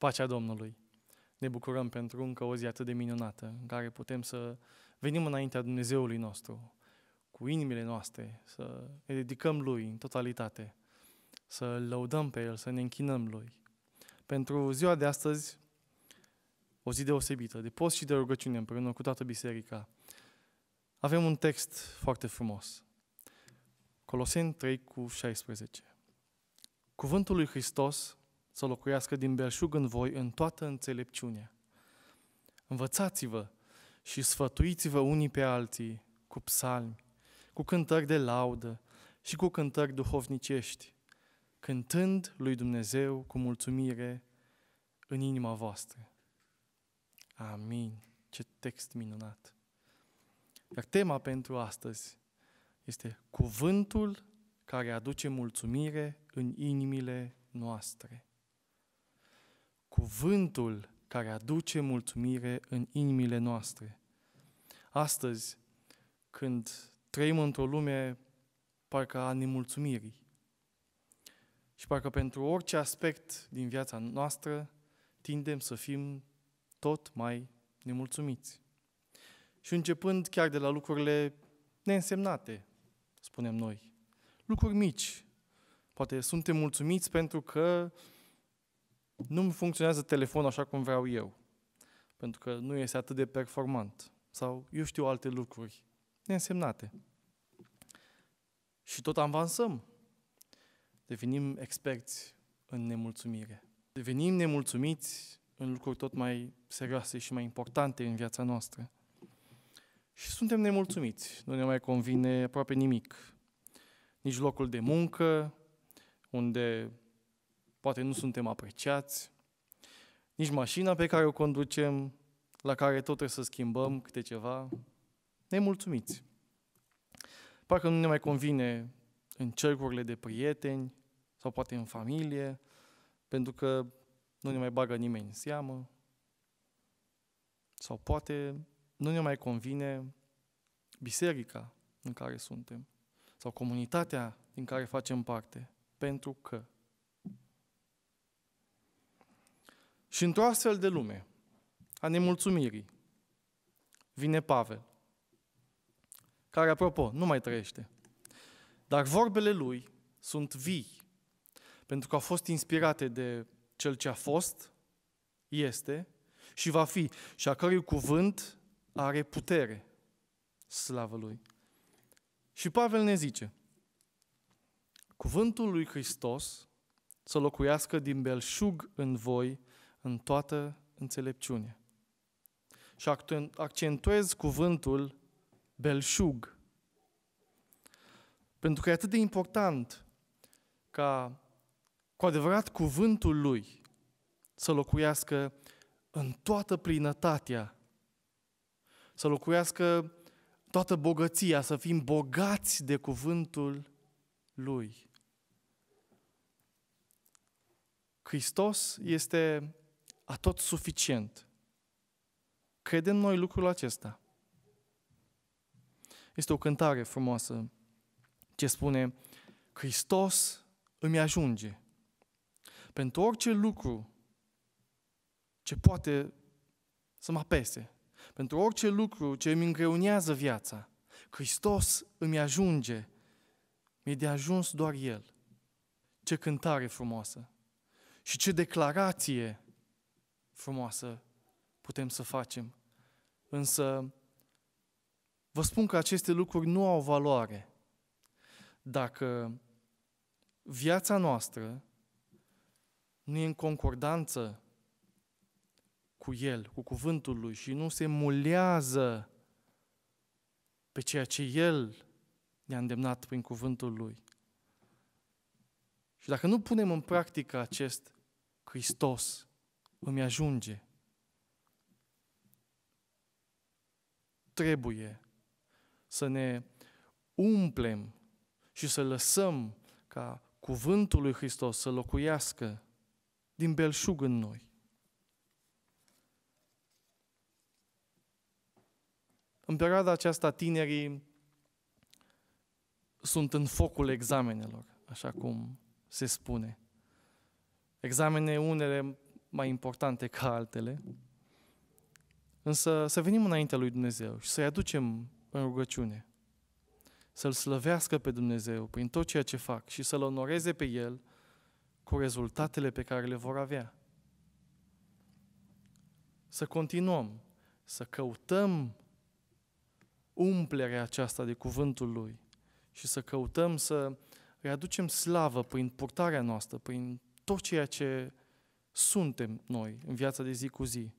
Pacea Domnului! Ne bucurăm pentru încă o zi atât de minunată în care putem să venim înaintea Dumnezeului nostru, cu inimile noastre, să ne dedicăm Lui în totalitate, să lăudăm pe El, să ne închinăm Lui. Pentru ziua de astăzi, o zi deosebită, de post și de rugăciune împreună cu toată biserica, avem un text foarte frumos. Coloseni 3 cu 16. Cuvântul lui Hristos să locuiască din belșug în voi în toată înțelepciunea. Învățați-vă și sfătuiți-vă unii pe alții cu psalmi, cu cântări de laudă și cu cântări duhovnicești, cântând lui Dumnezeu cu mulțumire în inima voastră. Amin. Ce text minunat! Iar tema pentru astăzi este Cuvântul care aduce mulțumire în inimile noastre cuvântul care aduce mulțumire în inimile noastre. Astăzi, când trăim într-o lume parcă a nemulțumirii și parcă pentru orice aspect din viața noastră tindem să fim tot mai nemulțumiți. Și începând chiar de la lucrurile neînsemnate, spunem noi, lucruri mici. Poate suntem mulțumiți pentru că uh, nu-mi funcționează telefonul așa cum vreau eu, pentru că nu este atât de performant sau eu știu alte lucruri neînsemnate. Și tot avansăm. Devenim experți în nemulțumire. Devenim nemulțumiți în lucruri tot mai serioase și mai importante în viața noastră. Și suntem nemulțumiți. Nu ne mai convine aproape nimic. Nici locul de muncă, unde poate nu suntem apreciați, nici mașina pe care o conducem, la care tot trebuie să schimbăm câte ceva, nemulțumiți. Parcă nu ne mai convine în cercurile de prieteni sau poate în familie, pentru că nu ne mai bagă nimeni în seamă, sau poate nu ne mai convine biserica în care suntem sau comunitatea din care facem parte, pentru că Și într-o astfel de lume, a nemulțumirii, vine Pavel, care, apropo, nu mai trăiește. Dar vorbele lui sunt vii, pentru că au fost inspirate de cel ce a fost, este și va fi, și a cărui cuvânt are putere, slavă lui. Și Pavel ne zice, cuvântul lui Hristos să locuiască din belșug în voi în toată înțelepciune. Și accentuez cuvântul belșug. Pentru că e atât de important ca cu adevărat cuvântul lui să locuiască în toată plinătatea, să locuiască toată bogăția, să fim bogați de cuvântul lui. Hristos este atot suficient. Credem noi lucrul acesta. Este o cântare frumoasă ce spune Hristos îmi ajunge. Pentru orice lucru ce poate să mă apese, pentru orice lucru ce îmi îngreunează viața, Hristos îmi ajunge. Mi-e de ajuns doar El. Ce cântare frumoasă! Și ce declarație frumoasă putem să facem. Însă, vă spun că aceste lucruri nu au valoare dacă viața noastră nu e în concordanță cu El, cu cuvântul Lui și nu se mulează pe ceea ce El ne-a îndemnat prin cuvântul Lui. Și dacă nu punem în practică acest Hristos îmi ajunge. Trebuie să ne umplem și să lăsăm ca cuvântul lui Hristos să locuiască din belșug în noi. În perioada aceasta tinerii sunt în focul examenelor, așa cum se spune. Examene unele mai importante ca altele, însă să venim înaintea lui Dumnezeu și să-i aducem în rugăciune, să-L slăvească pe Dumnezeu prin tot ceea ce fac și să-L onoreze pe El cu rezultatele pe care le vor avea. Să continuăm, să căutăm umplerea aceasta de cuvântul Lui și să căutăm să readucem aducem slavă prin purtarea noastră, prin tot ceea ce suntem noi în viața de zi cu zi.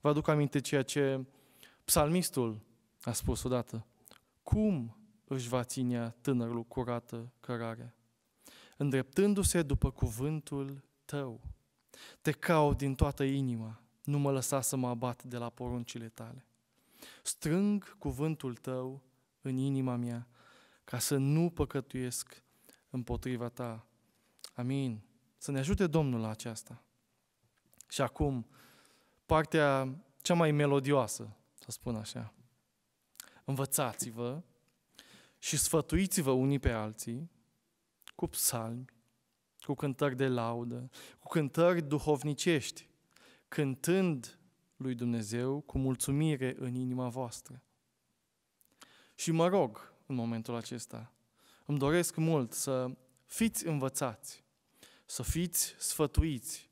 Vă aduc aminte ceea ce psalmistul a spus odată. Cum își va ține tânărul curată cărarea? Îndreptându-se după cuvântul tău. Te caut din toată inima, nu mă lăsa să mă abat de la poruncile tale. Strâng cuvântul tău în inima mea, ca să nu păcătuiesc împotriva ta. Amin. Să ne ajute Domnul la aceasta. Și acum, partea cea mai melodioasă, să spun așa. Învățați-vă și sfătuiți-vă unii pe alții cu psalmi, cu cântări de laudă, cu cântări duhovnicești, cântând lui Dumnezeu cu mulțumire în inima voastră. Și mă rog în momentul acesta, îmi doresc mult să fiți învățați, să fiți sfătuiți,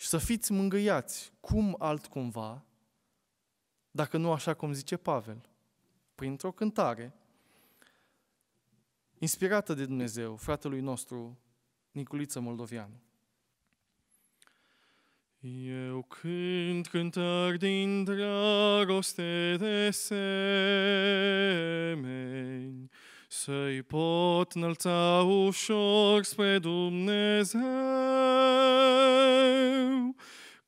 și să fiți mângâiați, cum altcumva, dacă nu așa cum zice Pavel, printr-o cântare inspirată de Dumnezeu, fratelui nostru Niculiță Moldovianu. Eu cânt cântări din dragoste de semeni, să-i pot înălța ușor spre Dumnezeu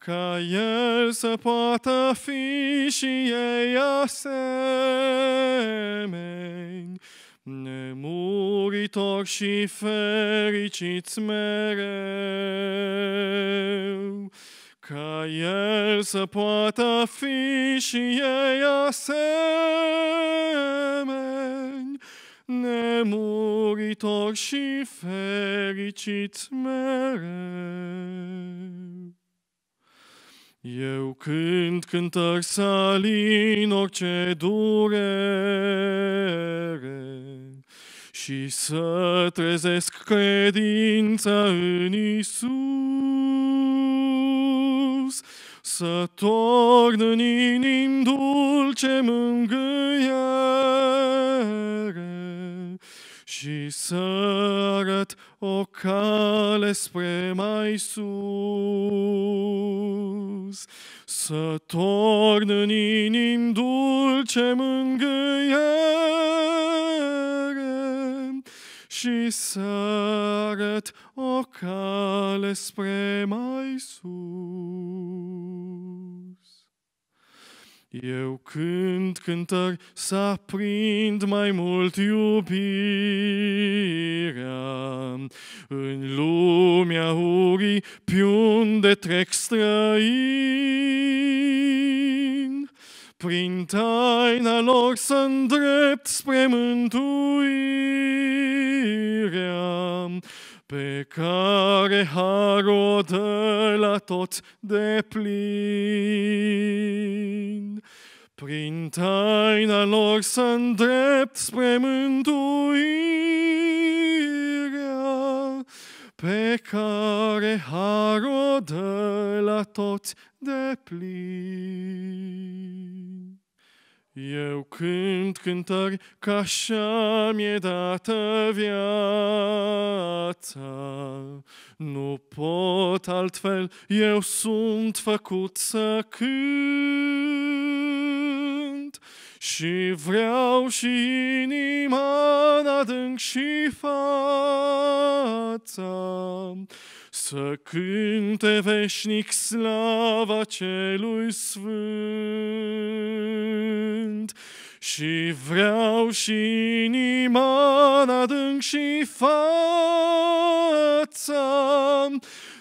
ca El să poată fi și ei asemeni, nemuritori și fericiți mereu, ca El să poată fi și ei asemeni, nemuritori și fericiți mereu. Eu cânt cântări salin orice durere și să trezesc credința în Isus, să torn în inim dulce mângâiere și să arăt o cale spre mai sus. Iisus, să torn în inim dulce mângâiere și să arăt o cale spre mai sus. Eu cânt cântări să prind mai mult iubirea În lumea urii pe trec străin Prin taina lor să îndrept spre mântuirea pe care harul la tot de plin. Prin taina lor să îndrept spre mântuirea pe care har la toți de plin. Eu cânt cântări ca așa mi-e dată viața. Nu pot altfel, eu sunt făcut să cânt. Și vreau și inima în adânc și fața să cânte veșnic slava celui sfânt. Și vreau și inima în adânc și fața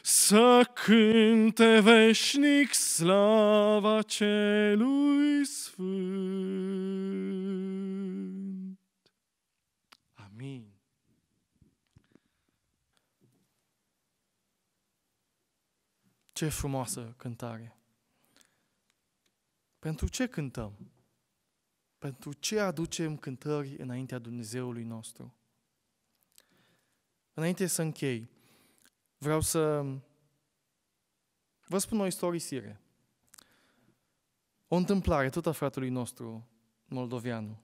Să cânte veșnic slava celui sfânt. Amin. Ce frumoasă cântare! Pentru ce cântăm? pentru ce aducem cântări înaintea Dumnezeului nostru. Înainte să închei, vreau să vă spun o istorisire. O întâmplare tot a fratelui nostru, moldovian.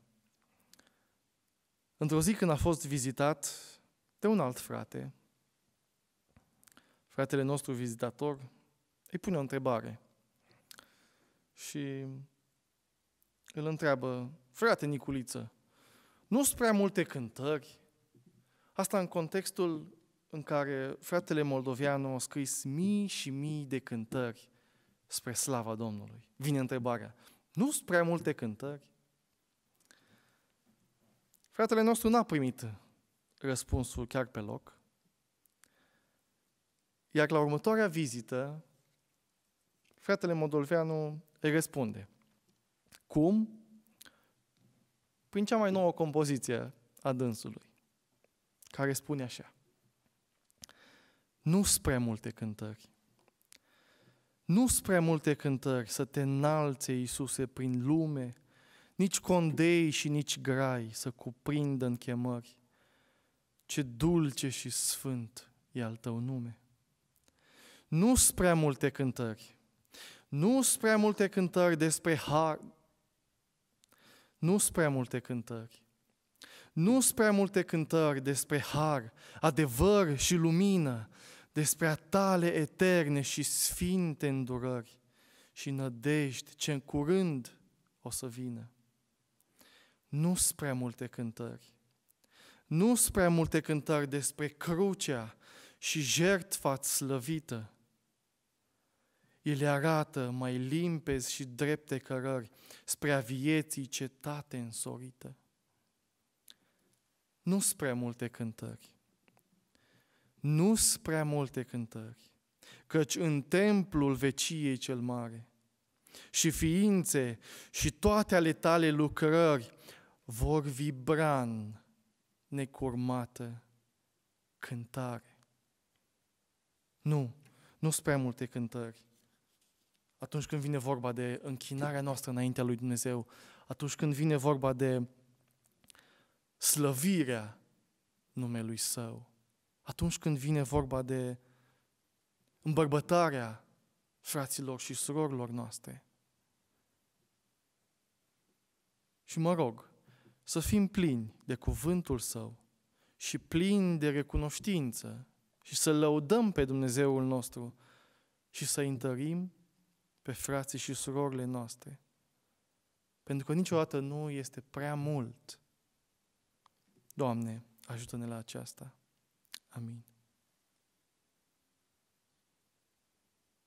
Într-o zi când a fost vizitat de un alt frate, fratele nostru vizitator îi pune o întrebare. Și îl întreabă, frate Niculiță, nu sunt prea multe cântări? Asta în contextul în care fratele moldoveanu a scris mii și mii de cântări spre slava Domnului. Vine întrebarea, nu sunt prea multe cântări? Fratele nostru n-a primit răspunsul chiar pe loc, iar la următoarea vizită, fratele Modolveanu îi răspunde – cum? Prin cea mai nouă compoziție a dânsului, care spune așa. Nu spre multe cântări. Nu spre multe cântări să te înalțe, Iisuse, prin lume, nici condei și nici grai să cuprindă în chemări. Ce dulce și sfânt e al tău nume. Nu spre multe cântări, nu spre multe cântări despre har, nu sunt prea multe cântări. Nu sunt prea multe cântări despre har, adevăr și lumină, despre tale eterne și sfinte îndurări și nădejde ce în curând o să vină. Nu sunt prea multe cântări. Nu sunt prea multe cântări despre crucea și jertfa slăvită, ele arată mai limpezi și drepte cărări spre a vieții cetate însorită. Nu spre multe cântări. Nu spre multe cântări, căci în templul veciei cel mare și ființe și toate ale tale lucrări vor vibra în necurmată cântare. Nu, nu spre multe cântări, atunci când vine vorba de închinarea noastră înaintea lui Dumnezeu, atunci când vine vorba de slăvirea numelui Său, atunci când vine vorba de îmbărbătarea fraților și surorilor noastre. Și mă rog, să fim plini de cuvântul Său și plini de recunoștință și să lăudăm pe Dumnezeul nostru și să întărim pe frații și surorile noastre. Pentru că niciodată nu este prea mult. Doamne, ajută-ne la aceasta. Amin.